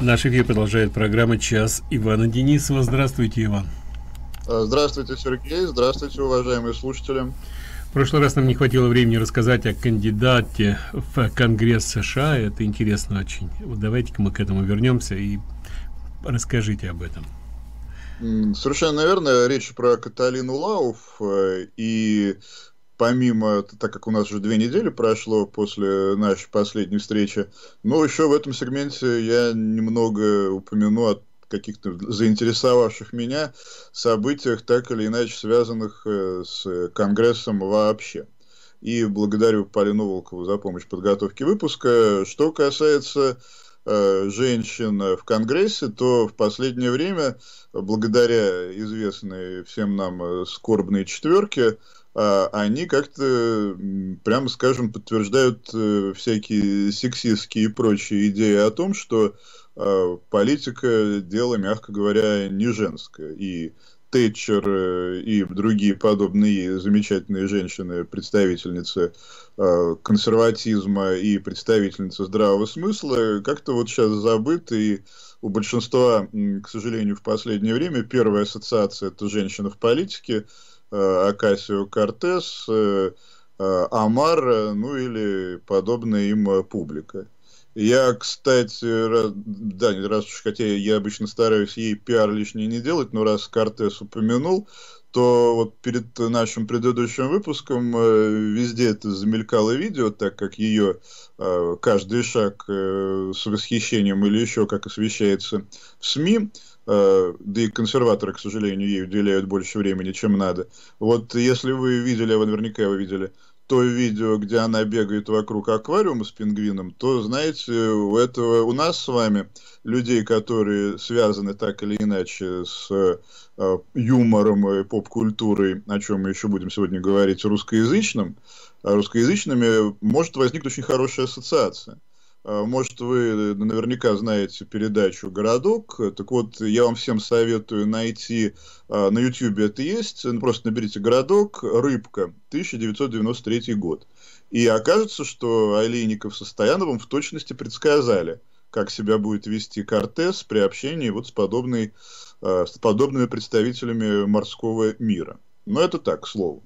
Наш эфир продолжает программа «Час» Ивана Денисова. Здравствуйте, Иван. Э, здравствуйте, Сергей. Здравствуйте, уважаемые слушатели. В прошлый раз нам не хватило времени рассказать о кандидате в Конгресс США. Это интересно очень. Вот давайте-ка мы к этому вернемся и расскажите об этом. Совершенно наверное, Речь про Каталину Лауф э, и помимо, так как у нас уже две недели прошло после нашей последней встречи, но еще в этом сегменте я немного упомяну о каких-то заинтересовавших меня событиях, так или иначе связанных э, с Конгрессом вообще. И благодарю Полину Волкову за помощь в подготовке выпуска. Что касается э, женщин в Конгрессе, то в последнее время, благодаря известной всем нам э, скорбной четверке, а они как-то, прямо скажем, подтверждают э, всякие сексистские и прочие идеи о том, что а, политика – дело, мягко говоря, не женское. И Тэтчер э, и другие подобные замечательные женщины, представительницы а, консерватизма и представительницы здравого смысла, как-то вот сейчас забыты и у большинства, к сожалению, в последнее время первая ассоциация – это женщина в политике – Э, Акасио Кортес, э, э, Амар, ну или подобная им публика. Я, кстати, раз, да, раз уж, хотя я обычно стараюсь ей пиар лишний не делать, но раз Кортес упомянул, то вот перед нашим предыдущим выпуском везде это замелькало видео, так как ее каждый шаг с восхищением или еще как освещается в СМИ, Э, да и консерваторы, к сожалению, ей уделяют больше времени, чем надо. Вот если вы видели, а вы наверняка его видели, то видео, где она бегает вокруг аквариума с пингвином, то, знаете, у этого у нас с вами, людей, которые связаны так или иначе с э, юмором и поп-культурой, о чем мы еще будем сегодня говорить, русскоязычным, русскоязычными, может возникнуть очень хорошая ассоциация. А, может, вы э, наверняка знаете передачу «Городок». Так вот, я вам всем советую найти, а, на YouTube это есть, ну, просто наберите «Городок», «Рыбка», 1993 год. И окажется, что Олейников со Стояновым в точности предсказали, как себя будет вести Кортес при общении вот с, подобной, а, с подобными представителями морского мира. Но ну, это так, к слову.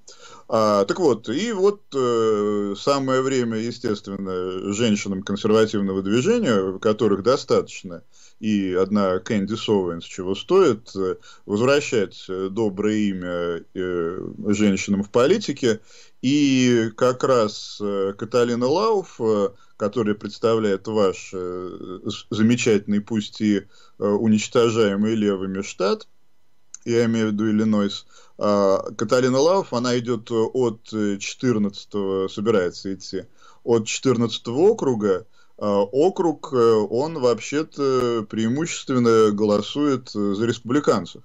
А, так вот, и вот э, самое время, естественно, женщинам консервативного движения, которых достаточно, и одна Кэнди Совенс чего стоит, э, возвращать э, доброе имя э, женщинам в политике. И как раз э, Каталина Лауф, э, которая представляет ваш э, замечательный, пусть и э, уничтожаемый левыми штат, я имею в виду Иллинойс, а, Каталина Лав, она идет э, от 14 э, собирается идти, от 14 округа, а, округ, э, он вообще-то преимущественно голосует за республиканцев.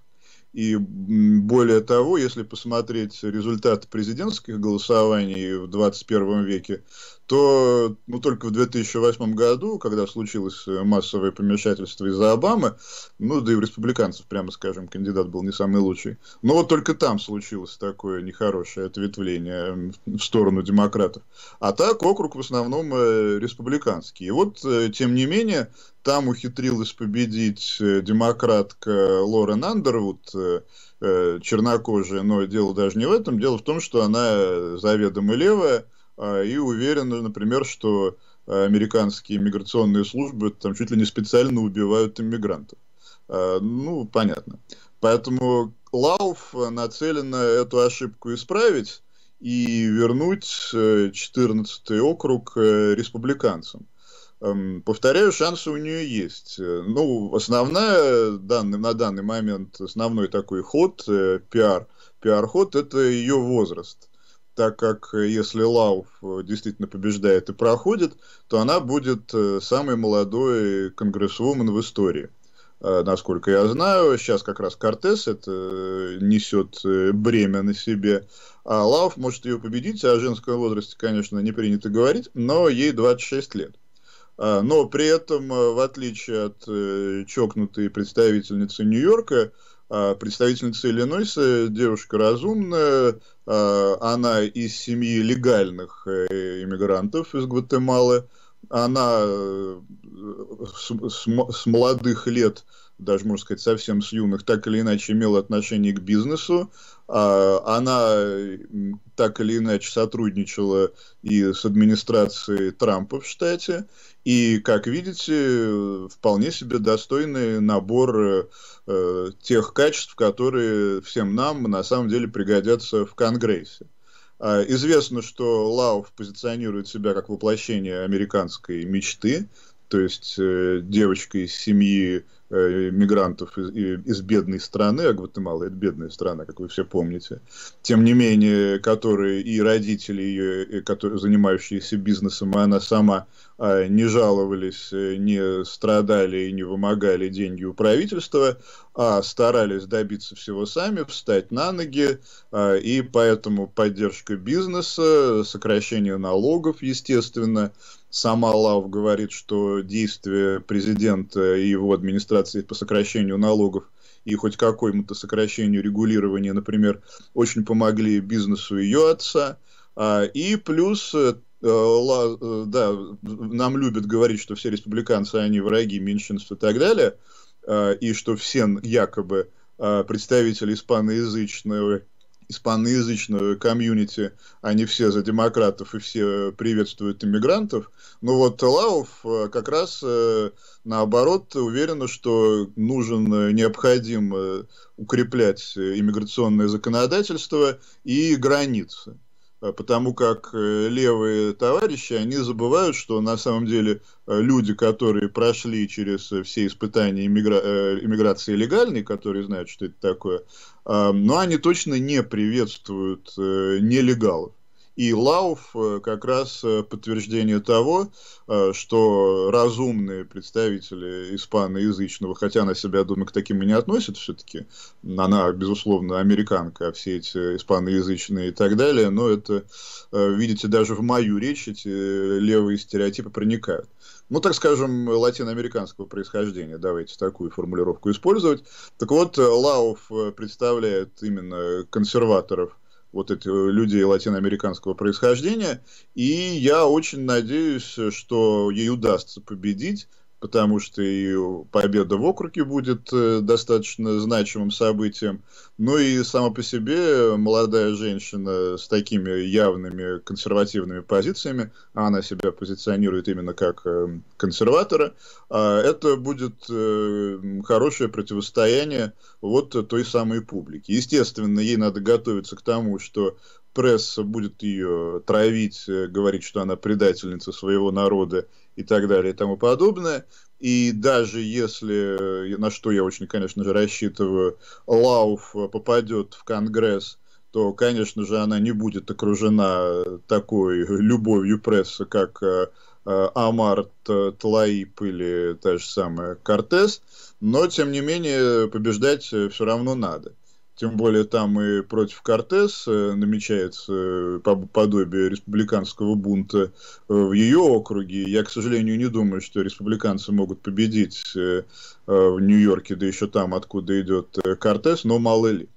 И более того, если посмотреть результаты президентских голосований в 21 веке, то ну, только в 2008 году, когда случилось э, массовое помешательство из-за Обамы, ну да и у республиканцев, прямо скажем, кандидат был не самый лучший, но вот только там случилось такое нехорошее ответвление эм, в сторону демократов. А так округ в основном э, республиканский. И вот, э, тем не менее, там ухитрилась победить демократка Лорен Андервуд, чернокожая, но дело даже не в этом, дело в том, что она заведомо левая, а, и уверен, например, что а, американские миграционные службы там чуть ли не специально убивают иммигрантов. А, ну, понятно. Поэтому Лауф нацелен на эту ошибку исправить и вернуть 14 э, округ э, республиканцам. Эм, повторяю, шансы у нее есть. Э, ну, основная, данный, на данный момент, основной такой ход, пиар, пиар-ход, это ее возраст так как э, если Лауф э, действительно побеждает и проходит, то она будет э, самой молодой конгрессвумен в истории. Насколько я знаю, сейчас как раз Кортес это несет бремя на себе. А Лауф может ее победить, о женском возрасте, конечно, не принято говорить, но ей 26 лет. А, но при этом, в отличие от чокнутой представительницы Нью-Йорка, а, представительница Иллинойса девушка разумная, а, она из семьи легальных э, иммигрантов из Гватемалы, она э, с, с, с молодых лет, даже можно сказать совсем с юных, так или иначе имела отношение к бизнесу, а, она так или иначе сотрудничала и с администрацией Трампа в штате. И, как видите, вполне себе достойный набор э, э тех качеств, которые всем нам на самом деле пригодятся в Конгрессе. А, известно, что Лауф позиционирует себя как воплощение американской мечты, то есть э, девочка из семьи Э, мигрантов из, из бедной страны, а Гватемала это бедная страна, как вы все помните, тем не менее, которые и родители ее, которые, занимающиеся бизнесом, и она сама а, не жаловались, э, не страдали и не вымогали деньги у правительства, а старались добиться всего сами, встать на ноги, а, и поэтому поддержка бизнеса, сокращение налогов, естественно, сама Лав говорит, что действия президента и его администрации по сокращению налогов и хоть какому-то сокращению регулирования, например, очень помогли бизнесу ее отца. А, и плюс, э, э, э, да, нам любят говорить, что все республиканцы, они враги, меньшинств и так далее, а, и что все якобы а, представители испаноязычного испаноязычную комьюнити, они а все за демократов и все приветствуют иммигрантов. Но ну вот Лауф э, как раз э, наоборот уверен, что нужен, э, необходим укреплять иммиграционное законодательство и границы. Э, потому как э, левые товарищи, они забывают, что на самом деле э, люди, которые прошли через все испытания иммигра... иммиграции легальной, которые знают, что это такое, но они точно не приветствуют нелегалов. И Лауф э, как раз э, подтверждение того, э, что разумные представители испаноязычного, хотя она себя, думаю, к таким и не относит все-таки, она, безусловно, американка, а все эти испаноязычные и так далее, но это, видите, даже в мою речь эти левые стереотипы проникают ну, так скажем, латиноамериканского происхождения, давайте такую формулировку использовать. Так вот, Лауф представляет именно консерваторов – вот эти э, люди латиноамериканского происхождения. И я очень надеюсь, э, что ей удастся победить потому что и победа в округе будет э, достаточно значимым событием. Ну и сама по себе молодая женщина с такими явными консервативными позициями, она себя позиционирует именно как э, консерватора, а это будет э, хорошее противостояние вот той самой публике. Естественно, ей надо готовиться к тому, что пресса будет ее травить, э, говорить, что она предательница своего народа и так далее и тому подобное. И даже если, э, на что я очень, конечно же, рассчитываю, Лауф попадет в Конгресс, то, конечно же, она не будет окружена такой любовью прессы, как э, Амар Тлаип или та же самая Кортес, но, тем не менее, побеждать все равно надо. Тем более там и против Кортес э, намечается э, подобие республиканского бунта э, в ее округе. Я, к сожалению, не думаю, что республиканцы могут победить в Нью-Йорке, да еще там, откуда идет Кортес, но мало ли.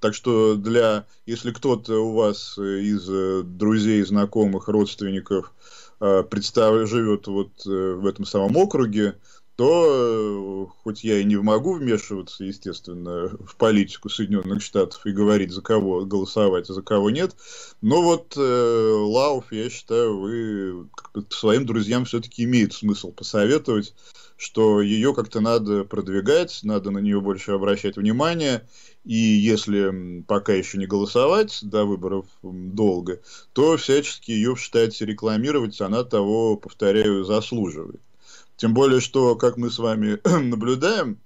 Так что для, если кто-то у вас из друзей, знакомых, родственников представ, живет вот в этом самом округе, то, э, хоть я и не могу вмешиваться, естественно, в политику Соединенных Штатов и говорить, за кого голосовать, а за кого нет, но вот э, Лауф, я считаю, вы своим друзьям все-таки имеет смысл посоветовать, что ее как-то надо продвигать, надо на нее больше обращать внимание, и если пока еще не голосовать до выборов долго, то всячески ее в штате рекламировать, она того, повторяю, заслуживает. Тем более, что, как мы с вами наблюдаем,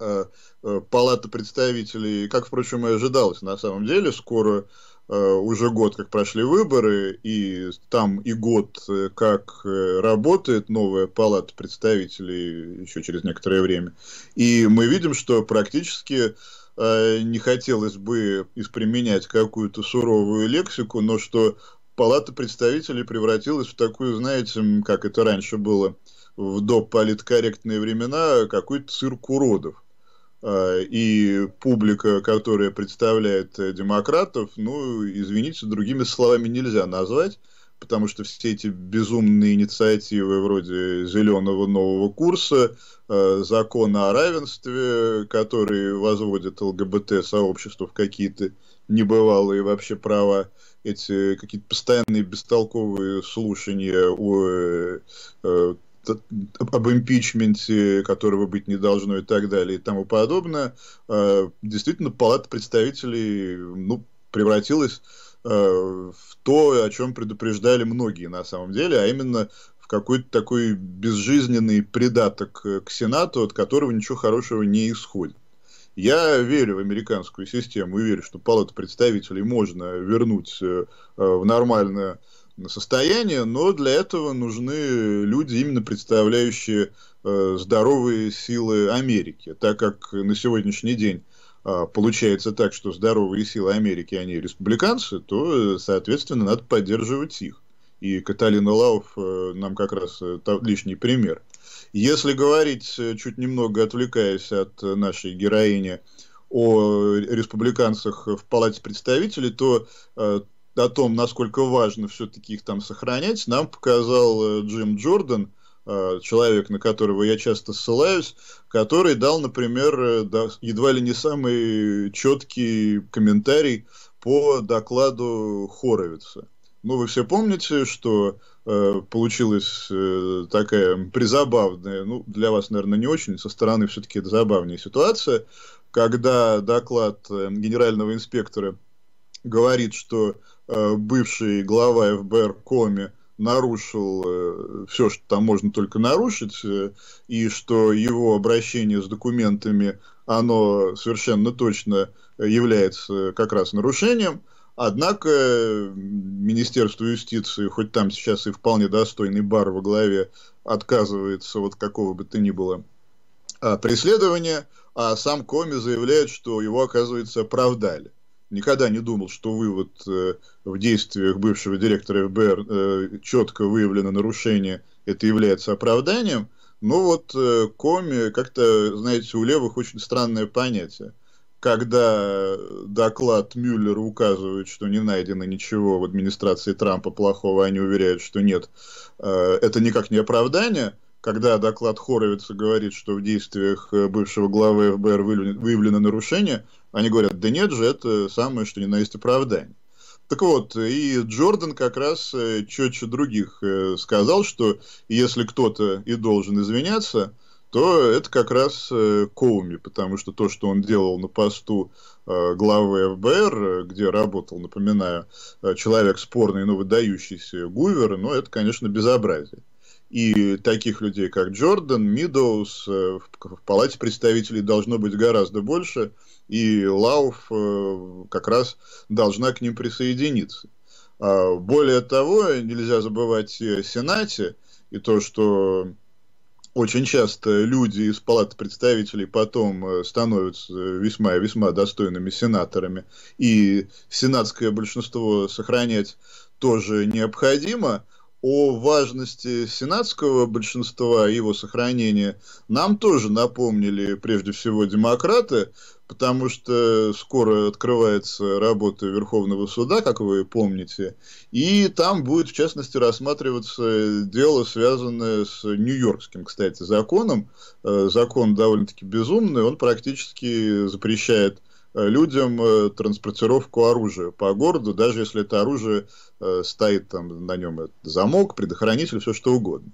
э, э, Палата представителей, как, впрочем, и ожидалось на самом деле, скоро э, уже год, как прошли выборы, и там и год, как работает новая палата представителей еще через некоторое время. И мы видим, что практически не хотелось бы исприменять какую-то суровую лексику, но что палата представителей превратилась в такую, знаете, как это раньше было – в дополиткорректные времена какой-то цирк уродов. А, и публика, которая представляет э, демократов, ну, извините, другими словами нельзя назвать, потому что все эти безумные инициативы вроде «Зеленого нового курса», э, закона о равенстве, который возводит ЛГБТ-сообщество в какие-то небывалые вообще права, эти какие-то постоянные бестолковые слушания о, о э, об импичменте, которого быть не должно и так далее и тому подобное, э, действительно Палата представителей ну, превратилась э, в то, о чем предупреждали многие на самом деле, а именно в какой-то такой безжизненный придаток к Сенату, от которого ничего хорошего не исходит. Я верю в американскую систему и верю, что Палату представителей можно вернуть э, в нормальное состояние, но для этого нужны люди, именно представляющие э, здоровые силы Америки, так как на сегодняшний день а, получается так, что здоровые силы Америки, они республиканцы, то, э, соответственно, надо поддерживать их. И Каталина Лауф э, нам как раз лишний пример. Если говорить, чуть немного отвлекаясь от нашей героини, о республиканцах в Палате представителей, то о том, насколько важно все-таки их там сохранять, нам показал э, Джим Джордан, э, человек, на которого я часто ссылаюсь, который дал, например, э, едва ли не самый четкий комментарий по докладу Хоровица. Ну, вы все помните, что э, получилась э, такая призабавная, ну, для вас, наверное, не очень, со стороны все-таки это забавная ситуация, когда доклад э, генерального инспектора говорит, что Э, бывший глава ФБР Коми нарушил э, все, что там можно только нарушить, э, и что его обращение с документами, оно совершенно точно является как раз нарушением. Однако Министерство юстиции, хоть там сейчас и вполне достойный бар во главе, отказывается от какого бы то ни было а, преследования, а сам Коми заявляет, что его, оказывается, оправдали никогда не думал, что вывод э, в действиях бывшего директора ФБР э, четко выявлено нарушение, это является оправданием. Но вот э, коми, как-то, знаете, у левых очень странное понятие. Когда доклад Мюллера указывает, что не найдено ничего в администрации Трампа плохого, они уверяют, что нет, это никак не оправдание – когда доклад Хоровица говорит, что в действиях э, бывшего главы ФБР выявлено нарушение, они говорят, да нет же, это самое, что ни на есть оправдание. Так вот, и Джордан как раз э, четче других э, сказал, что если кто-то и должен извиняться, то это как раз Коуми, потому что то, что он делал на посту главы ФБР, где работал, напоминаю, человек спорный, но выдающийся Гувер, но ну, это, конечно, безобразие. И таких людей, как Джордан, Мидоус, э, в Палате представителей должно быть гораздо больше, и Лауф э, как раз должна к ним присоединиться. А более того, нельзя забывать о Сенате и то, что очень часто люди из палаты представителей потом э, становятся весьма и весьма достойными сенаторами, и сенатское большинство сохранять тоже необходимо – о важности сенатского большинства и его сохранения нам тоже напомнили прежде всего демократы, потому что скоро открывается работа Верховного суда, как вы помните, и там будет, в частности, рассматриваться дело, связанное с нью-йоркским, кстати, законом. Э, закон довольно-таки безумный, он практически запрещает Э, людям э, транспортировку оружия по городу, даже если это оружие э, стоит там на нем замок, предохранитель, все что угодно.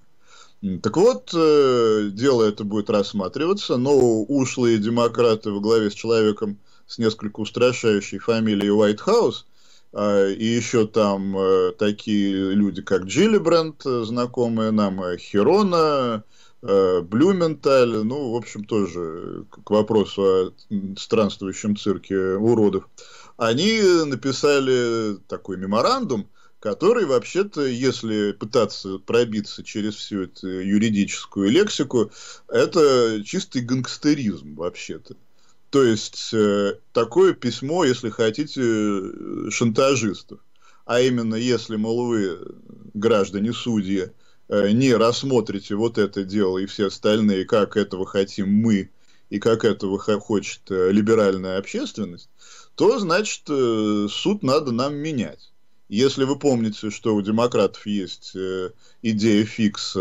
Так вот, дело это будет рассматриваться, но ушлые демократы во главе с человеком с несколько устрашающей фамилией Уайтхаус, а, и еще там такие люди, как Джиллибранд, знакомые нам, Херона, Э, Блюменталь, ну, в общем, тоже к вопросу о странствующем цирке уродов, они написали такой меморандум, который вообще-то, если пытаться пробиться через всю эту юридическую лексику, это чистый гангстеризм вообще-то. То есть, э, такое письмо, если хотите, э, шантажистов. А именно, если, мол, вы, граждане судьи, Э, не рассмотрите вот это дело и все остальные, как этого хотим мы и как этого хочет э, либеральная общественность, то, значит, э, суд надо нам менять. Если вы помните, что у демократов есть идея фикс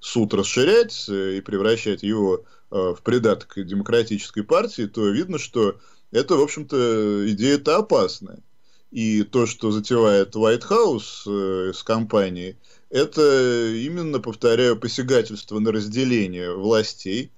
суд расширять и превращать его в придаток демократической партии, то видно, что это, в общем-то, идея-то опасная. И то, что затевает White House с компанией, это именно, повторяю, посягательство на разделение властей.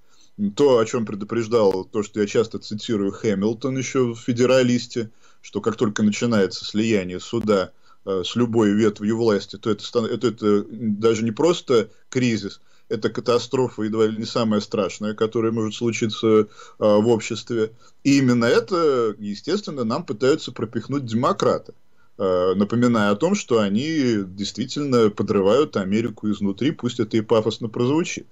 То, о чем предупреждал, то, что я часто цитирую Хэмилтон еще в «Федералисте», что как только начинается слияние суда э, с любой ветвью власти, то это, это, это даже не просто кризис, это катастрофа, едва ли не самая страшная, которая может случиться э, в обществе. И именно это, естественно, нам пытаются пропихнуть демократы. Э, напоминая о том, что они действительно подрывают Америку изнутри, пусть это и пафосно прозвучит.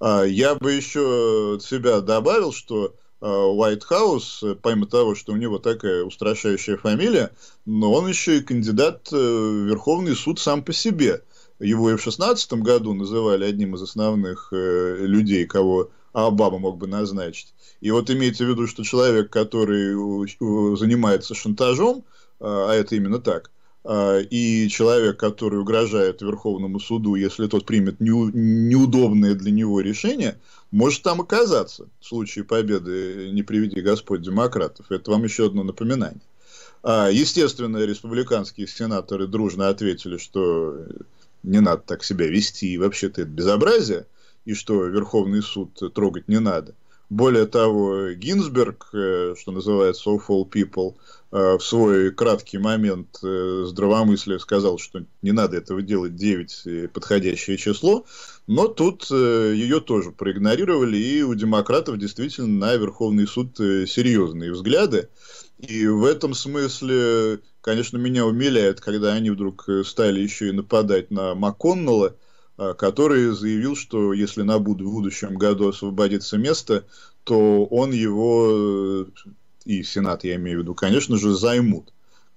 А, я бы еще от себя добавил, что White а, House, помимо того, что у него такая устрашающая фамилия, но он еще и кандидат э, в Верховный суд сам по себе. Его и в 2016 году называли одним из основных э, людей, кого Обама мог бы назначить. И вот имейте в виду, что человек, который занимается шантажом, а, а это именно так, а, и человек, который угрожает Верховному суду, если тот примет неудобное для него решение, может там оказаться в случае победы, не приведи Господь демократов. Это вам еще одно напоминание. А, естественно, республиканские сенаторы дружно ответили, что не надо так себя вести, и вообще-то это безобразие, и что Верховный суд трогать не надо. Более того, Гинзберг, э, что называется awful people, э, в свой краткий момент э, здравомыслия сказал, что не надо этого делать 9 подходящее число, но тут ее тоже проигнорировали, и у демократов действительно на Верховный суд серьезные взгляды. И в этом смысле, конечно, меня умиляет, когда они вдруг стали еще и нападать на МакКоннелла, а, который заявил, что если на в будущем году освободится место, то он его э, и Сенат, я имею в виду, конечно же, займут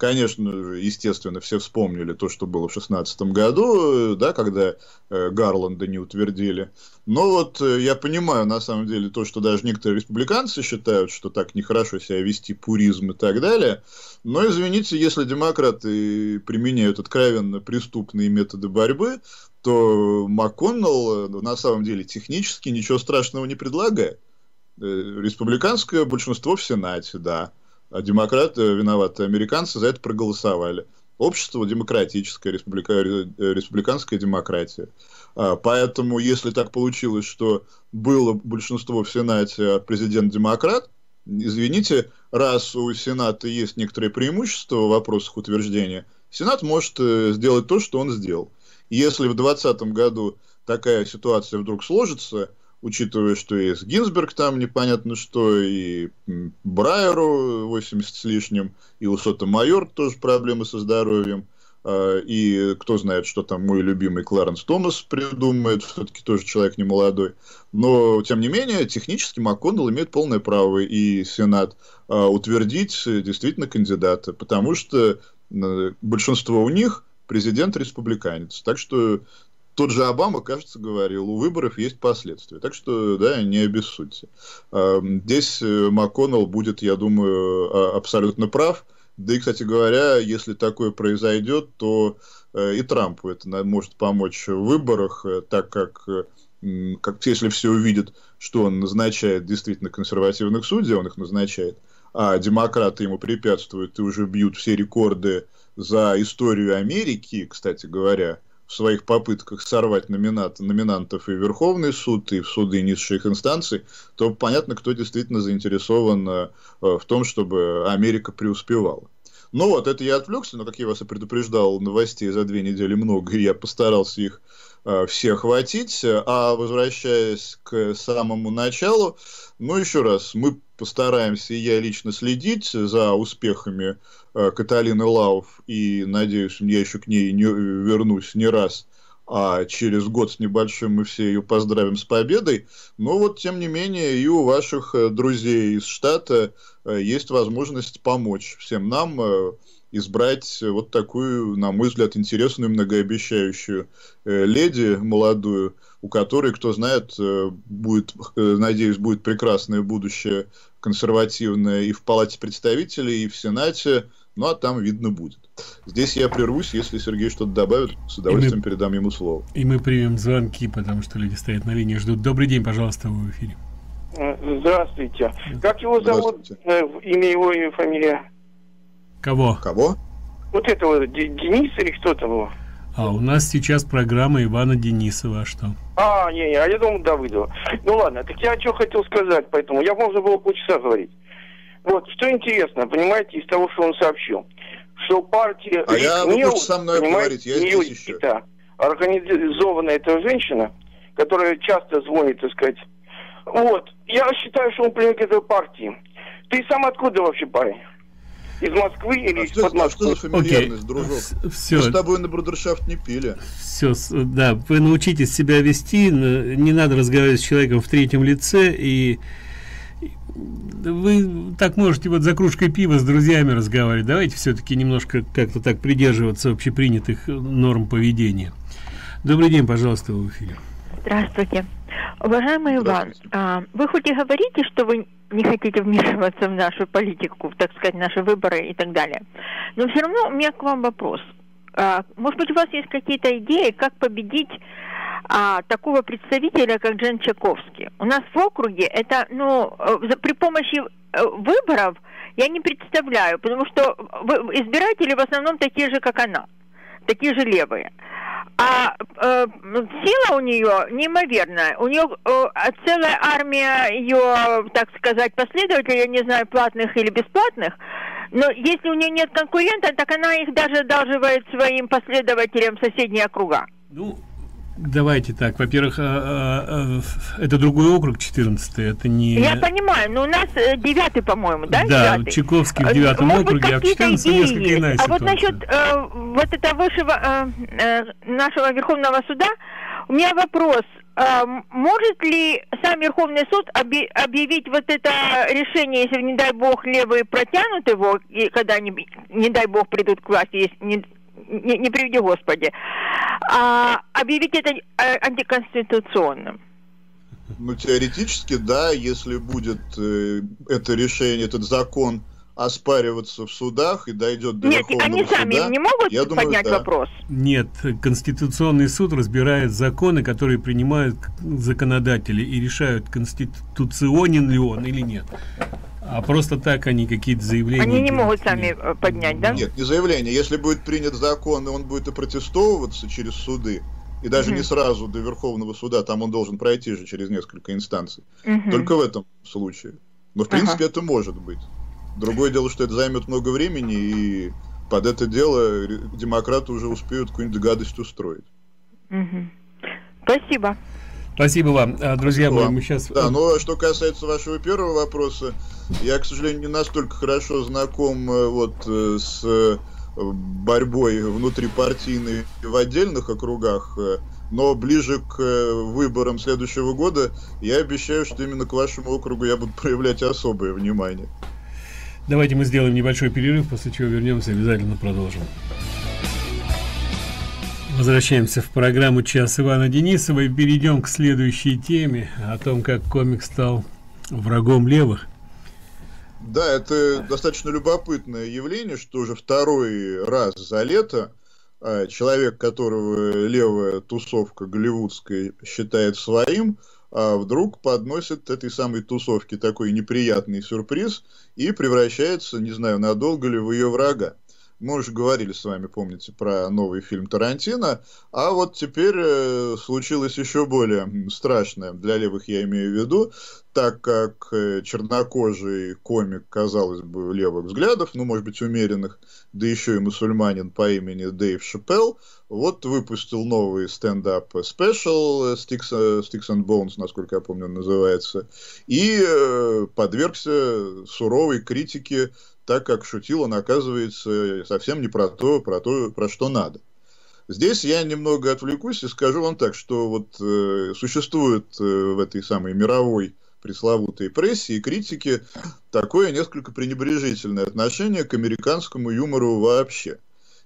конечно, естественно, все вспомнили то, что было в 2016 году, э, да, когда э, Гарланда не утвердили. Но вот э, я понимаю, на самом деле, то, что даже некоторые республиканцы считают, что так нехорошо себя вести, пуризм и так далее. Но, извините, если демократы применяют откровенно преступные методы борьбы, то МакКоннелл на самом деле технически ничего страшного не предлагает. Республиканское большинство в Сенате, да а демократы э, виноваты, американцы за это проголосовали. Общество демократическое, республика, э, республиканская демократия. А, поэтому, если так получилось, что было большинство в Сенате, а президент демократ, извините, раз у Сената есть некоторые преимущества в вопросах утверждения, Сенат может э, сделать то, что он сделал. Если в 2020 году такая ситуация вдруг сложится – учитывая, что и с Гинзберг там непонятно что, и Брайеру 80 с лишним, и у Сота Майор тоже проблемы со здоровьем. А, и кто знает, что там мой любимый Кларенс Томас придумает, все-таки тоже человек не молодой. Но, тем не менее, технически МакКоннелл имеет полное право и Сенат а, утвердить э, действительно кандидата, потому что большинство у них президент республиканец. Так что тот же Обама, кажется, говорил, у выборов есть последствия. Так что, да, не обессудьте. А, здесь э, МакКоннелл будет, я думаю, а, абсолютно прав. Да и, кстати говоря, если такое произойдет, то э, и Трампу это может помочь в выборах, э, так как, как если все увидят, что он назначает действительно консервативных судей, он их назначает, а демократы ему препятствуют и уже бьют все рекорды за историю Америки, кстати говоря, в своих попытках сорвать номинат, номинантов и Верховный суд, и в суды низших инстанций, то понятно, кто действительно заинтересован э, э, в том, чтобы Америка преуспевала. Ну вот, это я отвлекся, но, как я вас и предупреждал, новостей за две недели много, и я постарался их э, все охватить. А возвращаясь к самому началу, ну еще раз, мы постараемся, и я лично следить за успехами э, Каталины Лауф, и, надеюсь, я еще к ней не вернусь не раз, а через год с небольшим мы все ее поздравим с победой. Но вот, тем не менее, и у ваших э, друзей из штата э, есть возможность помочь всем нам, э, избрать вот такую, на мой взгляд, интересную, многообещающую э, леди молодую, у которой, кто знает, э, будет, э, надеюсь, будет прекрасное будущее консервативное и в Палате представителей, и в Сенате, ну а там видно будет. Здесь я прервусь, если Сергей что-то добавит, с удовольствием мы, передам ему слово. И мы примем звонки, потому что люди стоят на линии, ждут. Добрый день, пожалуйста, вы в эфире. Э, здравствуйте. Как его зовут? Э, имя его и фамилия? Кого? Кого? Вот этого Дениса или кто то его? А у нас сейчас программа Ивана Денисова, а что? А, не, не, а я думал Давыдова. Ну ладно, так я что хотел сказать, поэтому я можно было полчаса говорить. Вот, что интересно, понимаете, из того, что он сообщил, что партия... А я не вы со мной говорить, я здесь еще. Это, организованная эта женщина, которая часто звонит, так сказать. Вот, я считаю, что он принадлежит этой партии. Ты сам откуда вообще парень? из Москвы или а из-под Москвы. Что а за фамильярность, okay. дружок? Все. Мы с тобой на брудершафт не пили. Все, да, вы научитесь себя вести, не надо разговаривать с человеком в третьем лице, и вы так можете вот за кружкой пива с друзьями разговаривать. Давайте все-таки немножко как-то так придерживаться общепринятых норм поведения. Добрый день, пожалуйста, в эфире. Здравствуйте. Уважаемый Иван, а, вы хоть и говорите, что вы не хотите вмешиваться в нашу политику, так сказать, наши выборы и так далее, но все равно у меня к вам вопрос. А, может быть, у вас есть какие-то идеи, как победить а, такого представителя, как Джен Чаковский. У нас в округе это, ну, э, при помощи э, выборов я не представляю, потому что избиратели в основном такие же, как она такие же левые. А э, сила у нее неимоверная. У нее э, целая армия ее, так сказать, последователей, я не знаю, платных или бесплатных. Но если у нее нет конкурента, так она их даже одалживает своим последователям соседней округа. Ну, Давайте так. Во-первых, а, а, а, это другой округ, 14 это не... Я понимаю, но у нас 9 э, по-моему, да? Да, 9 Чайковский в 9 э, ну, Может округе, быть, а в 14 несколько иная А вот насчет э, вот этого высшего э, э, нашего Верховного суда, у меня вопрос. Э, может ли сам Верховный суд объявить вот это решение, если, не дай бог, левые протянут его, и когда, они не дай бог, придут к власти, если, не, не, не приведи Господи, а, объявить это э, антиконституционным? Ну, теоретически, да, если будет э, это решение, этот закон оспариваться в судах и дойдет до Нет, Верховного они суда, сами не могут я думаю, да. вопрос? Нет, Конституционный суд разбирает законы, которые принимают законодатели и решают, конституционен ли он или нет. А просто так они какие-то заявления... Они не делают. могут сами э, поднять, да? Нет, не заявление. Если будет принят закон, и он будет и через суды, и даже угу. не сразу до Верховного суда, там он должен пройти же через несколько инстанций. Угу. Только в этом случае. Но в принципе ага. это может быть. Другое дело, что это займет много времени, и под это дело демократы уже успеют какую-нибудь гадость устроить. Угу. Спасибо. Спасибо вам, э, друзья мои. Мы сейчас... Да, э, ну а что касается вашего первого вопроса, я, к сожалению, не настолько хорошо знаком э, вот с борьбой внутрипартийной в отдельных округах, но ближе к выборам следующего года я обещаю, что именно к вашему округу я буду проявлять особое внимание. Давайте мы сделаем небольшой перерыв, после чего вернемся и обязательно продолжим. Возвращаемся в программу «Час Ивана Денисова» и перейдем к следующей теме, о том, как комикс стал врагом левых. Да, это достаточно любопытное явление, что уже второй раз за лето а, человек, которого левая тусовка голливудская считает своим, а, вдруг подносит этой самой тусовке такой неприятный сюрприз и превращается, не знаю, надолго ли в ее врага. Мы уже говорили с вами, помните, про новый фильм Тарантино, а вот теперь э, случилось еще более страшное, для левых я имею в виду, так как э, чернокожий комик, казалось бы, левых взглядов, ну, может быть, умеренных, да еще и мусульманин по имени Дэйв Шапелл, вот выпустил новый стендап спешл э, Sticks, э, Sticks and Bones, насколько я помню, он называется, и э, подвергся суровой критике так как шутил он, оказывается, совсем не про то, про то, про что надо. Здесь я немного отвлекусь и скажу вам так, что вот э, существует э, в этой самой мировой пресловутой прессе и критике такое несколько пренебрежительное отношение к американскому юмору вообще.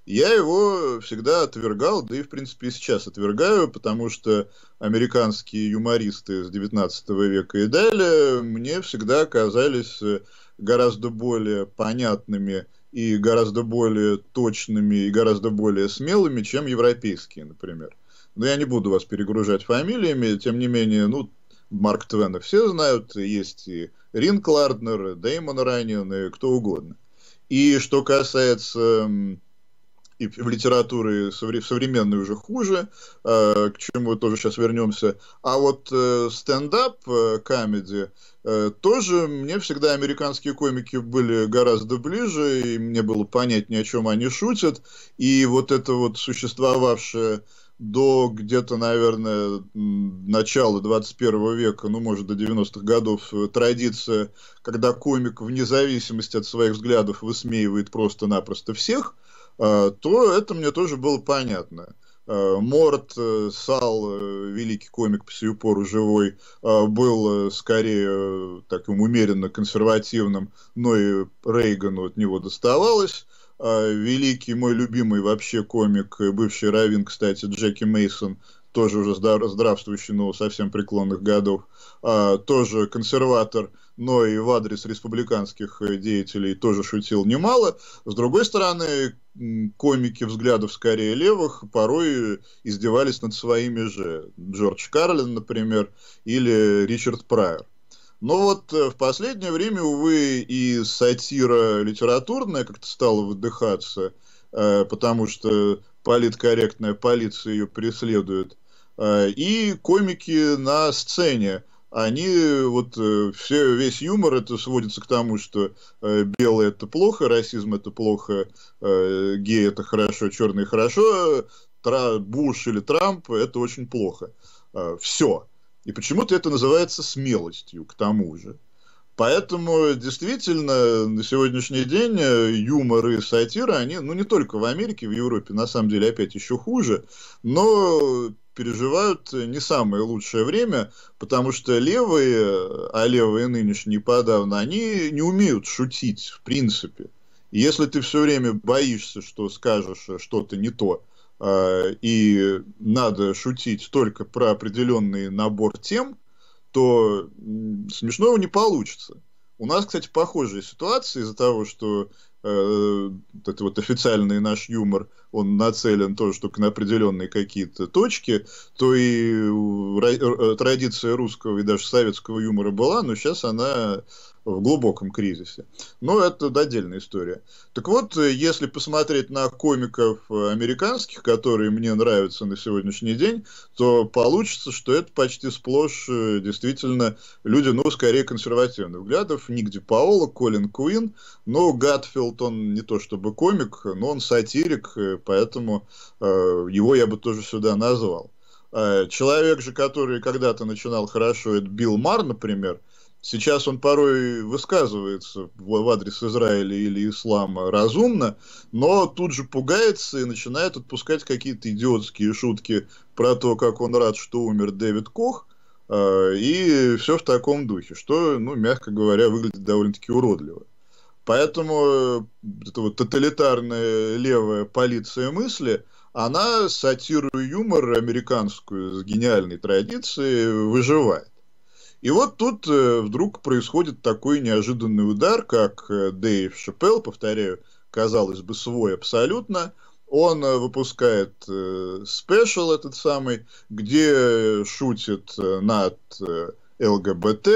Я его всегда отвергал, да и, в принципе, и сейчас отвергаю, потому что американские юмористы с 19 века и далее мне всегда казались э, гораздо более понятными и гораздо более точными и гораздо более смелыми, чем европейские, например. Но я не буду вас перегружать фамилиями, тем не менее, ну, Марк Твена все знают, есть и Рин Кларднер, Дэймон Ранин, и кто угодно. И что касается и в литературе современной уже хуже, э, к чему тоже сейчас вернемся. А вот э, стендап, э, комедия, тоже мне всегда американские комики были гораздо ближе, и мне было понятнее, о чем они шутят. И вот это вот существовавшее до где-то, наверное, начала 21 века, ну, может, до 90-х годов традиция, когда комик вне зависимости от своих взглядов высмеивает просто-напросто всех – Э, то это мне тоже было понятно. Э, Морт, э, Сал, великий комик по сию пору живой, был скорее таким умеренно консервативным, но и Рейгану от него доставалось. Великий мой любимый вообще комик, бывший равин, кстати, Джеки Мейсон, тоже уже здравствующий, но ну, совсем преклонных годов, а, тоже консерватор, но и в адрес республиканских э, деятелей тоже шутил немало. С другой стороны, комики взглядов скорее левых порой издевались над своими же. Джордж Карлин, например, или Ричард Прайер. Но вот э, в последнее время, увы, и сатира литературная как-то стала выдыхаться, э, потому что политкорректная полиция ее преследует – Э, и комики на сцене. Они вот э, все, весь юмор это сводится к тому, что э, белые это плохо, расизм это плохо, геи это хорошо, черные хорошо, Тра, Буш или Трамп это очень плохо. Все. И почему-то это называется смелостью, к тому же. Поэтому действительно на сегодняшний день юмор и сатира, они, ну не только в Америке, в Европе, на самом деле опять еще хуже, но переживают не самое лучшее время, потому что левые, а левые нынешние подавно, они не умеют шутить, в принципе. И если ты все время боишься, что скажешь что-то не то, а, и надо шутить только про определенный набор тем, то смешного не получится. У нас, кстати, похожая ситуация из-за того, что э, этот вот официальный наш юмор, он нацелен тоже только на определенные какие-то точки, то и э, э, традиция русского и даже советского юмора была, но сейчас она в глубоком кризисе. Но это отдельная история. Так вот, э, если посмотреть на комиков э, американских, которые мне нравятся на сегодняшний день, то получится, что это почти сплошь э, действительно люди, ну, скорее консервативных взглядов. Нигде Ди Паоло, Колин Куин, но Гатфилд, он не то чтобы комик, но он сатирик, поэтому э, его я бы тоже сюда назвал. Человек же, который когда-то начинал хорошо, это Билл Мар, например, Сейчас он порой высказывается в адрес Израиля или ислама разумно, но тут же пугается и начинает отпускать какие-то идиотские шутки про то, как он рад, что умер Дэвид Кох, а, и все в таком духе, что, ну, мягко говоря, выглядит довольно-таки уродливо. Поэтому э, эта вот тоталитарная левая полиция мысли, она сатиру и юмор американскую с гениальной традицией выживает. И вот тут э, вдруг происходит такой неожиданный удар, как э, Дэйв Шапелл, повторяю, казалось бы, свой абсолютно. Он э, выпускает спешл этот самый, где шутит над ЛГБТ,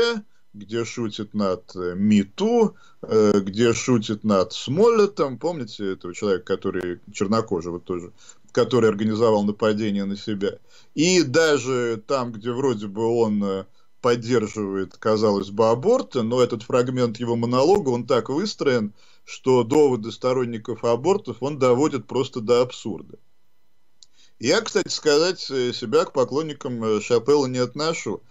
где шутит над Миту, где шутит над Смоллетом. Помните этого человека, который чернокожего тоже, который организовал нападение на себя? И даже там, где вроде бы он поддерживает, казалось бы, аборты, но этот фрагмент его монолога, он так выстроен, что доводы сторонников абортов он доводит просто до абсурда. Я, кстати сказать, э, себя к поклонникам э, Шапелла не отношу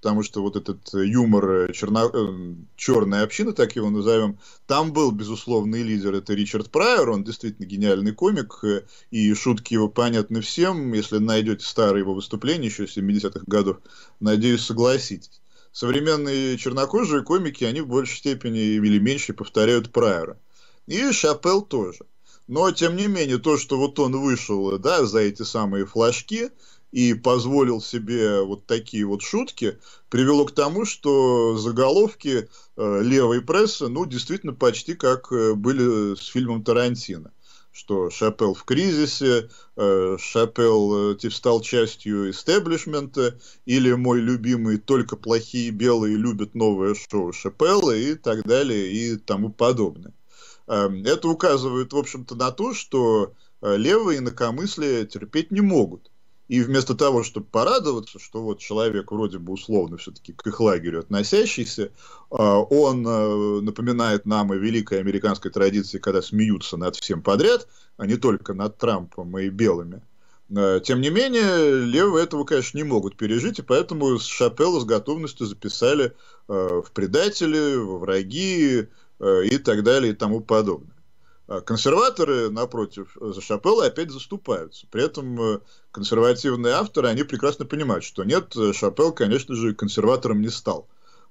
потому что вот этот э, юмор э, черно... Э, черной общины, так его назовем, там был безусловный лидер, это Ричард Прайер, он действительно гениальный комик, и шутки его понятны всем, если найдете старые его выступления еще 70-х годов, надеюсь, согласитесь. Современные чернокожие комики, они в большей степени или меньше повторяют Прайера. И Шапел тоже. Но, тем не менее, то, что вот он вышел, да, за эти самые флажки, и позволил себе вот такие вот шутки, привело к тому, что заголовки э, левой прессы, ну, действительно, почти как э, были с фильмом Тарантино что Шапел в кризисе, э, Шапел э, стал частью истеблишмента, или мой любимый «Только плохие белые любят новое шоу Шапелла» и так далее и тому подобное. Эм, это указывает, в общем-то, на то, что э, левые инакомыслие терпеть не могут – и вместо того, чтобы порадоваться, что вот человек вроде бы условно все-таки к их лагерю относящийся, а, он э, напоминает нам о великой американской традиции, когда смеются над всем подряд, а не только над Трампом и белыми. Э, тем не менее, левые этого, конечно, не могут пережить, и поэтому Шапелла с готовностью записали э, в предатели, в враги и так далее и тому подобное. А консерваторы, напротив, э, за Шапелла опять заступаются. При этом э, консервативные авторы, они прекрасно понимают, что нет, э, Шапелл, конечно же, консерватором не стал.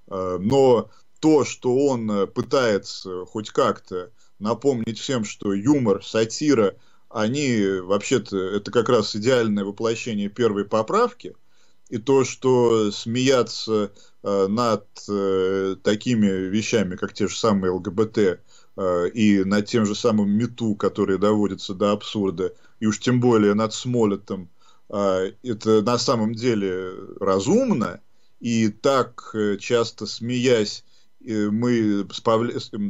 Но то, что он пытается хоть как-то напомнить всем, что юмор, сатира, они вообще-то это как раз идеальное воплощение первой поправки, и то, что смеяться над такими вещами, как те же самые ЛГБТ, Э, и над тем же самым мету, который доводится до абсурда, и уж тем более над Смолетом, а, это на самом деле разумно, и так э, часто смеясь, э, мы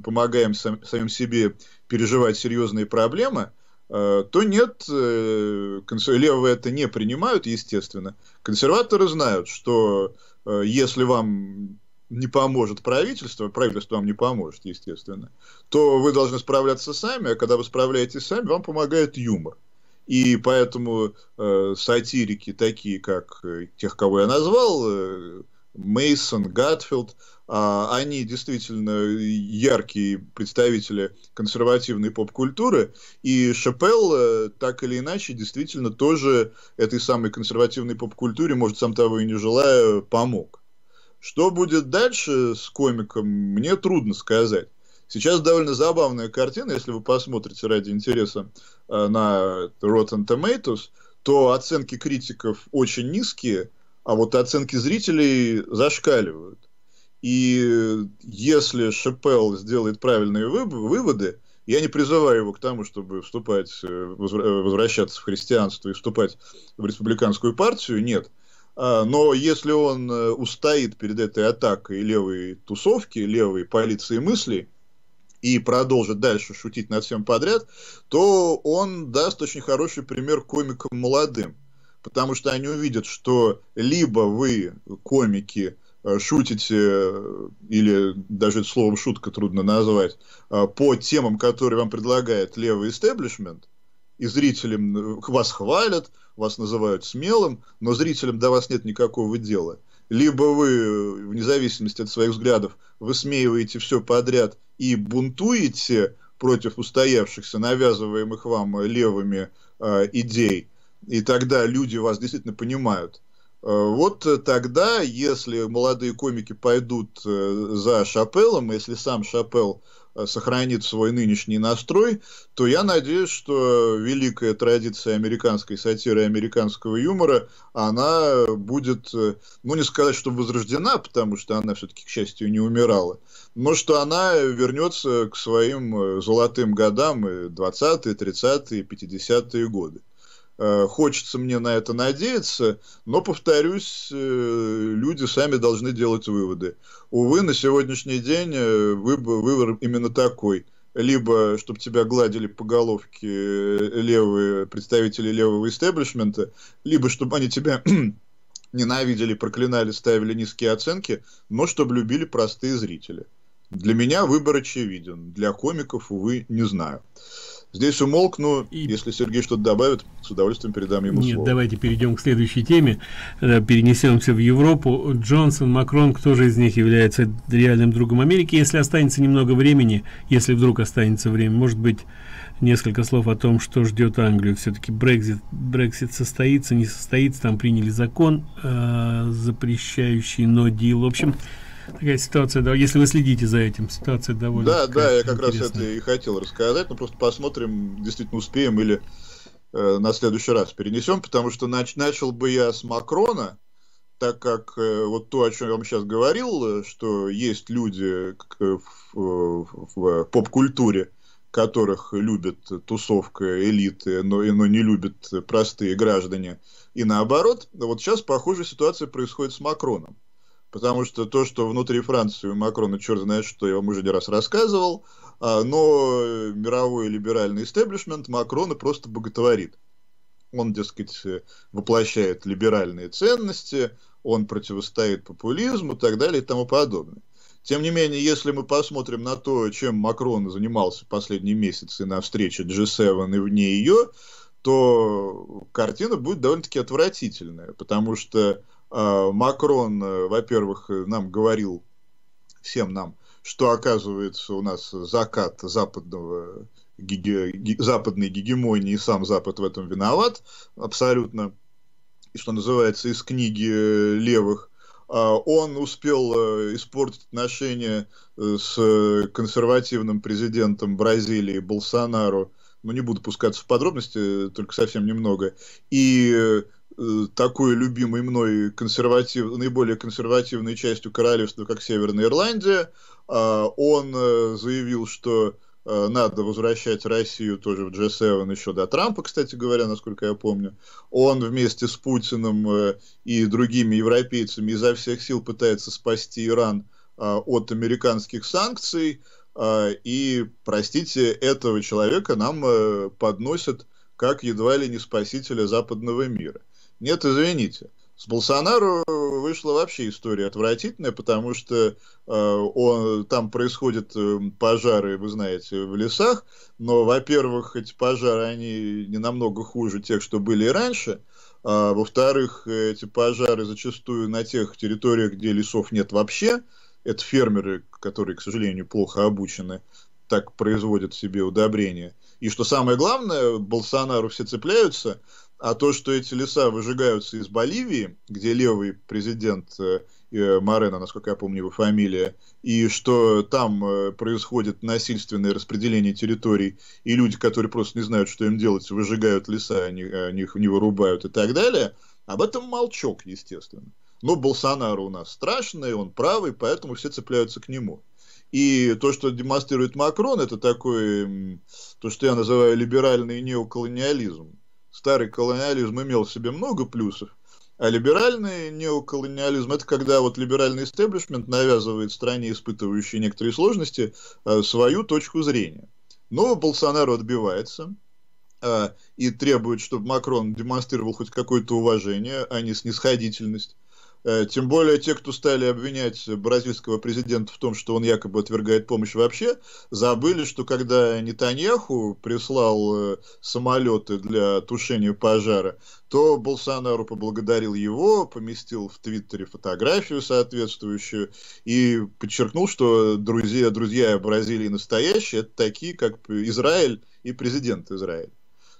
помогаем самим себе переживать серьезные проблемы, то нет, левые это не принимают, естественно. Консерваторы знают, что если вам не поможет правительство, правительство вам не поможет, естественно, то вы должны справляться сами, а когда вы справляетесь сами, вам помогает юмор. И поэтому э, сатирики, такие как э, тех, кого я назвал, э, Мейсон, Гатфилд, э, они действительно яркие представители консервативной поп-культуры. И Шапелл, э, так или иначе, действительно тоже этой самой консервативной поп-культуре, может, сам того и не желая, помог. Что будет дальше с комиком, мне трудно сказать. Сейчас довольно забавная картина, если вы посмотрите ради интереса э, на Rotten Tomatoes, то оценки критиков очень низкие, а вот оценки зрителей зашкаливают. И если Шепел сделает правильные выводы, я не призываю его к тому, чтобы вступать, э, э, возвращаться в христианство и вступать в республиканскую партию, нет – а, но если он э, устоит перед этой атакой левой тусовки, левой полиции мыслей, и продолжит дальше шутить над всем подряд, то он даст очень хороший пример комикам молодым. Потому что они увидят, что либо вы, комики, э, шутите, э, или даже словом шутка трудно назвать, по темам, которые вам предлагает левый истеблишмент – и зрителям э, вас хвалят, вас называют смелым, но зрителям до вас нет никакого дела. Либо вы, э, вне зависимости от своих взглядов, высмеиваете все подряд и бунтуете против устоявшихся, навязываемых вам левыми э, идей, и тогда люди вас действительно понимают. Э, вот тогда, если молодые комики пойдут за Шапеллом, если сам Шапел Э, сохранит свой нынешний настрой, то я надеюсь, что великая традиция американской сатиры американского юмора, она будет, э, ну не сказать, что возрождена, потому что она все-таки, к счастью, не умирала, но что она вернется к своим э, золотым годам 20-е, 30-е, 50-е годы. Э, хочется мне на это надеяться, но, повторюсь, э, люди сами должны делать выводы. Увы, на сегодняшний день э, выбор именно такой. Либо, чтобы тебя гладили по головке левые представители левого истеблишмента, либо, чтобы они тебя ненавидели, проклинали, ставили низкие оценки, но чтобы любили простые зрители. Для меня выбор очевиден, для комиков, увы, не знаю. Здесь умолкну. И... Если Сергей что-то добавит, с удовольствием передам ему Нет, слово. давайте перейдем к следующей теме. Э, перенесемся в Европу. Джонсон, Макрон, кто же из них является реальным другом Америки? Если останется немного времени, если вдруг останется время, может быть, несколько слов о том, что ждет Англию. Все-таки Брекзит, Брексит состоится, не состоится. Там приняли закон, э, запрещающий но no deal. В общем, такая ситуация, да, если вы следите за этим, ситуация довольно. Да, да, я как интересная. раз это и хотел рассказать, но просто посмотрим, действительно успеем или э, на следующий раз перенесем, потому что нач начал бы я с Макрона, так как э, вот то, о чем я вам сейчас говорил, э, что есть люди в, э, в, в поп-культуре, которых любит тусовка элиты, но, но не любят простые граждане, и наоборот, вот сейчас похожая ситуация происходит с Макроном потому что то, что внутри Франции у Макрона, черт знает что, я вам уже не раз рассказывал, а, но мировой либеральный истеблишмент Макрона просто боготворит. Он, дескать, воплощает либеральные ценности, он противостоит популизму и так далее и тому подобное. Тем не менее, если мы посмотрим на то, чем Макрон занимался последние месяцы на встрече G7 и вне ее, то картина будет довольно-таки отвратительная, потому что а, Макрон, э, во-первых, э, нам говорил, всем нам, что оказывается у нас закат западного западной гегемонии, и сам Запад в этом виноват абсолютно, и что называется, из книги э, левых. А он успел испортить отношения с консервативным президентом Бразилии Болсонару, ну, не буду пускаться в подробности, только совсем немного, и Э, такой любимой мной консерватив, наиболее консервативной частью королевства, как Северная Ирландия. А, он э, заявил, что э, надо возвращать Россию тоже в G7 еще до Трампа, кстати говоря, насколько я помню. Он вместе с Путиным и другими европейцами изо всех сил пытается спасти Иран а, от американских санкций. А, и, простите, этого человека нам подносят как едва ли не спасителя западного мира. Нет, извините. С Болсонару вышла вообще история отвратительная, потому что э, он, там происходят э, пожары, вы знаете, в лесах, но, во-первых, эти пожары, они не намного хуже тех, что были и раньше, а, во-вторых, эти пожары зачастую на тех территориях, где лесов нет вообще, это фермеры, которые, к сожалению, плохо обучены, так производят себе удобрения. И что самое главное, Болсонару все цепляются – а то, что эти леса выжигаются из Боливии, где левый президент э, э, Марена, насколько я помню его фамилия, и что там э, происходит насильственное распределение территорий, и люди, которые просто не знают, что им делать, выжигают леса, они, они их не вырубают и так далее, об этом молчок, естественно. Но Болсонару у нас страшный, он правый, поэтому все цепляются к нему. И то, что демонстрирует Макрон, это такой, то, что я называю либеральный неоколониализм старый колониализм имел в себе много плюсов, а либеральный неоколониализм – это когда вот либеральный истеблишмент навязывает стране, испытывающей некоторые сложности, э, свою точку зрения. Но Болсонару отбивается э, и требует, чтобы Макрон демонстрировал хоть какое-то уважение, а не снисходительность. Э, тем более те, кто стали обвинять бразильского президента в том, что он якобы отвергает помощь вообще, забыли, что когда Нетаньяху прислал э, самолеты для тушения пожара, то Болсонару поблагодарил его, поместил в Твиттере фотографию соответствующую и подчеркнул, что друзья, друзья Бразилии настоящие, это такие, как Израиль и президент Израиля.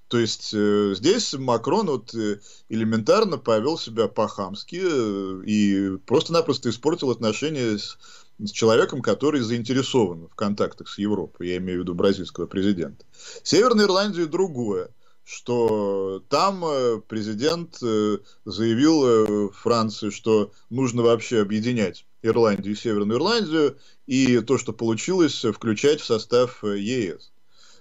То есть э, здесь Макрон вот э, элементарно повел себя по-хамски э, и просто-напросто испортил отношения с, с человеком, который заинтересован в контактах с Европой, я имею в виду бразильского президента. Северной Ирландии другое что там э, президент э, заявил Франции, что нужно вообще объединять Ирландию и Северную Ирландию, и то, что получилось, включать в состав ЕС.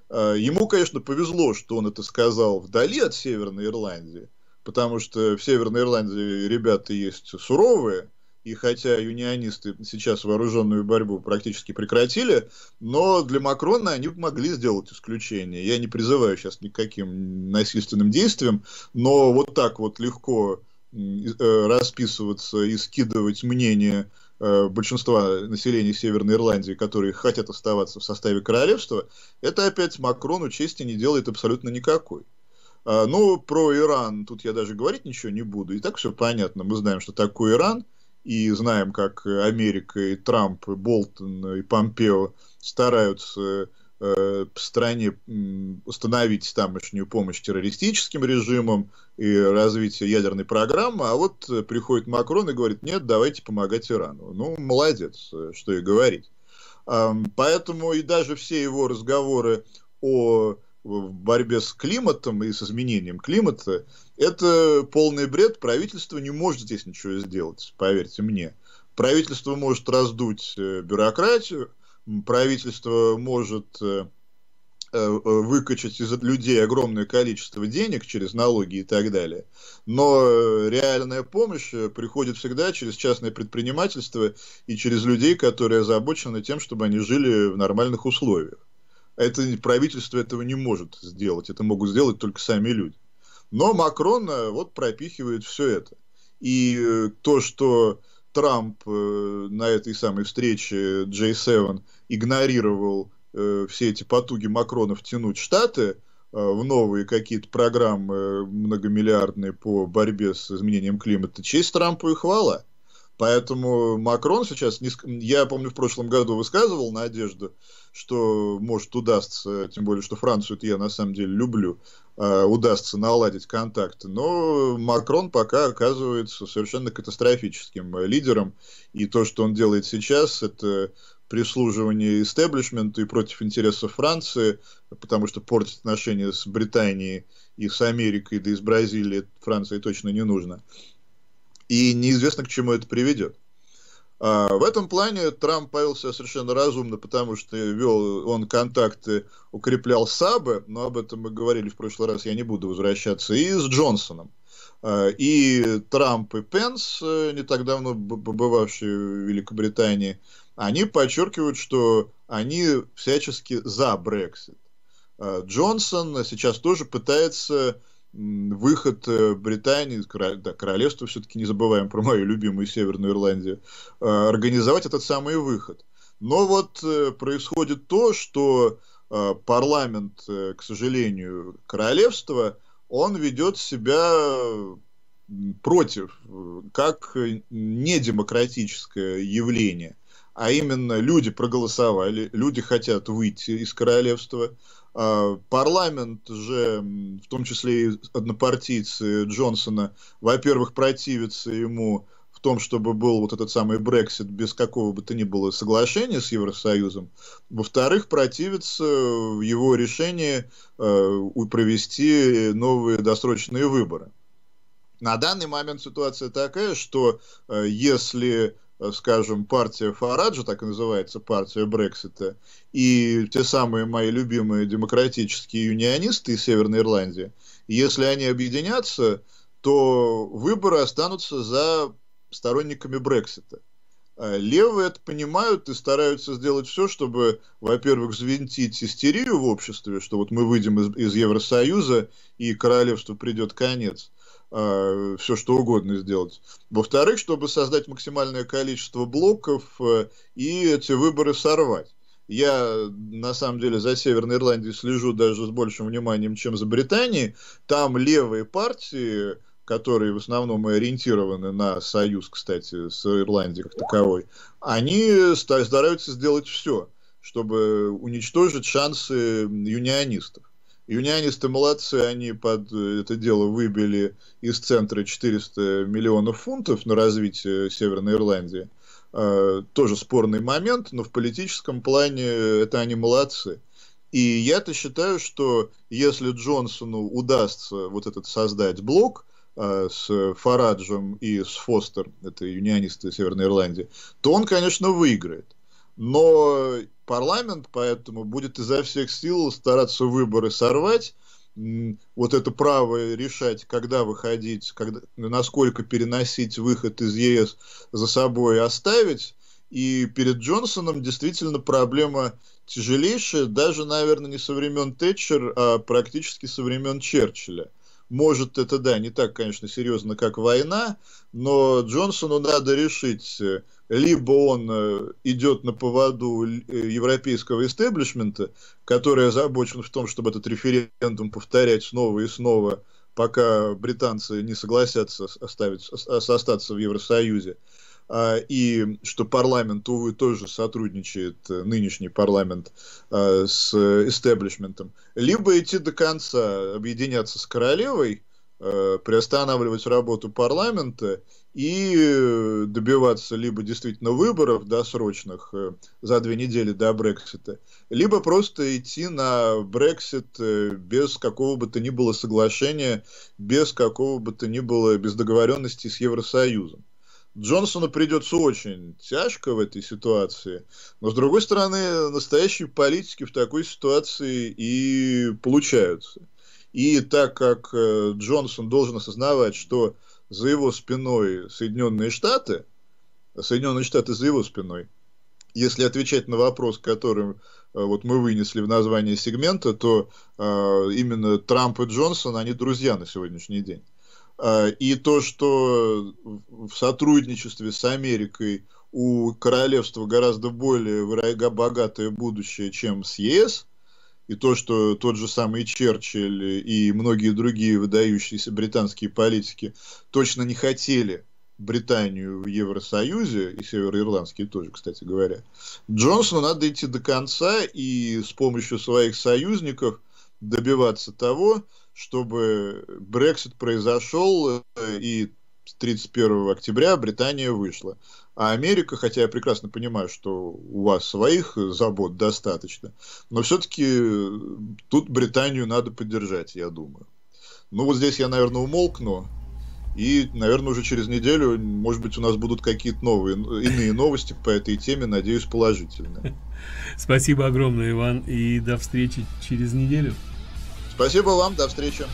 Э, ему, конечно, повезло, что он это сказал вдали от Северной Ирландии, потому что в Северной Ирландии ребята есть суровые, и хотя юнионисты сейчас вооруженную борьбу практически прекратили, но для Макрона они могли сделать исключение. Я не призываю сейчас никаким насильственным действиям, но вот так вот легко Э, расписываться и скидывать мнение э, большинства населения Северной Ирландии, которые хотят оставаться в составе королевства, это опять Макрону чести не делает абсолютно никакой. А, ну, про Иран тут я даже говорить ничего не буду. И так все понятно. Мы знаем, что такой Иран, и знаем, как Америка и Трамп, и Болтон, и Помпео стараются Э, стране установить тамошнюю помощь террористическим режимам и развитие ядерной программы, а вот э, приходит Макрон и говорит, нет, давайте помогать Ирану. Ну, молодец, э, что и говорить. Поэтому и даже все его разговоры о борьбе с климатом и с изменением климата, это полный бред, правительство не может здесь ничего сделать, поверьте мне. Правительство может раздуть бюрократию, правительство может э, э, выкачать из людей огромное количество денег через налоги и так далее. Но э, реальная помощь приходит всегда через частное предпринимательство и через людей, которые озабочены тем, чтобы они жили в нормальных условиях. Это правительство этого не может сделать, это могут сделать только сами люди. Но Макрон вот пропихивает все это. И то, что Трамп э, на этой самой встрече J7 игнорировал э, все эти потуги Макрона втянуть Штаты э, в новые какие-то программы многомиллиардные по борьбе с изменением климата, честь Трампу и хвала. Поэтому Макрон сейчас, не... я помню, в прошлом году высказывал надежду, что может удастся, тем более, что Францию я на самом деле люблю, а, удастся наладить контакты. Но Макрон пока оказывается совершенно катастрофическим лидером. И то, что он делает сейчас, это прислуживание истеблишменту и против интересов Франции, потому что портить отношения с Британией и с Америкой, да и с Бразилией Франции точно не нужно. И неизвестно, к чему это приведет. А, в этом плане Трамп повел себя совершенно разумно, потому что вел он контакты, укреплял САБы, но об этом мы говорили в прошлый раз, я не буду возвращаться, и с Джонсоном. А, и Трамп и Пенс, э, не так давно побывавшие в Великобритании, они подчеркивают, что они всячески за Брексит. А, Джонсон сейчас тоже пытается выход э, Британии, да, королевство все-таки, не забываем про мою любимую Северную Ирландию, э, организовать этот самый выход. Но вот э, происходит то, что парламент, к сожалению, королевства, он ведет себя против, как недемократическое явление. А именно люди проголосовали, люди хотят выйти из королевства, а, парламент же, в том числе и однопартийцы Джонсона, во-первых, противится ему в том, чтобы был вот этот самый Брексит без какого бы то ни было соглашения с Евросоюзом. Во-вторых, противится его решению а, провести новые досрочные выборы. На данный момент ситуация такая, что а, если Э, скажем, партия Фараджа, так и называется партия Брексита, и те самые мои любимые демократические юнионисты из Северной Ирландии, если они объединятся, то выборы останутся за сторонниками Брексита. Э, левые это понимают и стараются сделать все, чтобы, во-первых, взвинтить истерию в обществе, что вот мы выйдем из, из Евросоюза и королевству придет конец – Э, все что угодно сделать. Во-вторых, чтобы создать максимальное количество блоков э, и эти выборы сорвать. Я, на самом деле, за Северной Ирландией слежу даже с большим вниманием, чем за Британией. Там левые партии, которые в основном и ориентированы на союз, кстати, с Ирландией как таковой, они стараются сделать все, чтобы уничтожить шансы юнионистов. Юнионисты молодцы, они под э, это дело выбили из центра 400 миллионов фунтов на развитие Северной Ирландии. А, тоже спорный момент, но в политическом плане это они молодцы. И я-то считаю, что если Джонсону удастся вот этот создать блок а, с Фараджем и с Фостер, это юнионисты Северной Ирландии, то он, конечно, выиграет. Но парламент поэтому будет изо всех сил стараться выборы сорвать, вот это право решать, когда выходить, когда, насколько переносить выход из ЕС за собой оставить. И перед Джонсоном действительно проблема тяжелейшая, даже, наверное, не со времен Тэтчер, а практически со времен Черчилля. Может, это, да, не так, конечно, серьезно, как война, но Джонсону надо решить, э, либо он э, идет на поводу э, европейского истеблишмента, который озабочен в том, чтобы этот референдум повторять снова и снова, пока британцы не согласятся оставить, остаться в Евросоюзе, а, и что парламент, увы, тоже сотрудничает, э, нынешний парламент, э, с истеблишментом, либо идти до конца, объединяться с королевой, э, приостанавливать работу парламента и добиваться либо действительно выборов досрочных за две недели до Брексита, либо просто идти на Брексит без какого бы то ни было соглашения, без какого бы то ни было, без договоренности с Евросоюзом. Джонсону придется очень тяжко в этой ситуации. Но, с другой стороны, настоящие политики в такой ситуации и получаются. И так как э, Джонсон должен осознавать, что за его спиной Соединенные Штаты, Соединенные Штаты за его спиной, если отвечать на вопрос, который э, вот мы вынесли в название сегмента, то э, именно Трамп и Джонсон, они друзья на сегодняшний день. А, и то, что в сотрудничестве с Америкой у королевства гораздо более богатое будущее, чем с ЕС, и то, что тот же самый Черчилль и многие другие выдающиеся британские политики точно не хотели Британию в Евросоюзе, и североирландские тоже, кстати говоря, Джонсону надо идти до конца и с помощью своих союзников добиваться того, чтобы Брексит произошел э, и 31 октября Британия вышла. А Америка, хотя я прекрасно понимаю, что у вас своих забот достаточно, но все-таки э, тут Британию надо поддержать, я думаю. Ну вот здесь я, наверное, умолкну. И, наверное, уже через неделю, может быть, у нас будут какие-то новые, иные новости по этой теме, надеюсь, положительные. Спасибо огромное, Иван, и до встречи через неделю. Спасибо вам, до встречи.